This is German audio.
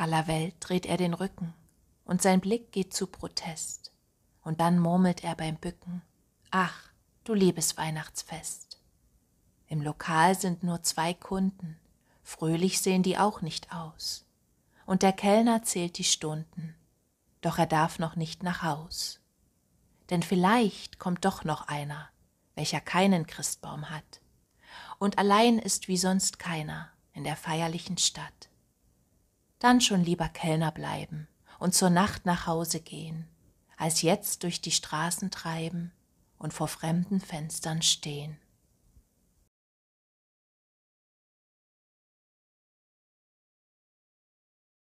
aller Welt dreht er den Rücken und sein Blick geht zu Protest. Und dann murmelt er beim Bücken, ach, du liebes Weihnachtsfest. Im Lokal sind nur zwei Kunden, fröhlich sehen die auch nicht aus. Und der Kellner zählt die Stunden, doch er darf noch nicht nach Haus. Denn vielleicht kommt doch noch einer, welcher keinen Christbaum hat. Und allein ist wie sonst keiner in der feierlichen Stadt dann schon lieber Kellner bleiben und zur Nacht nach Hause gehen, als jetzt durch die Straßen treiben und vor fremden Fenstern stehen.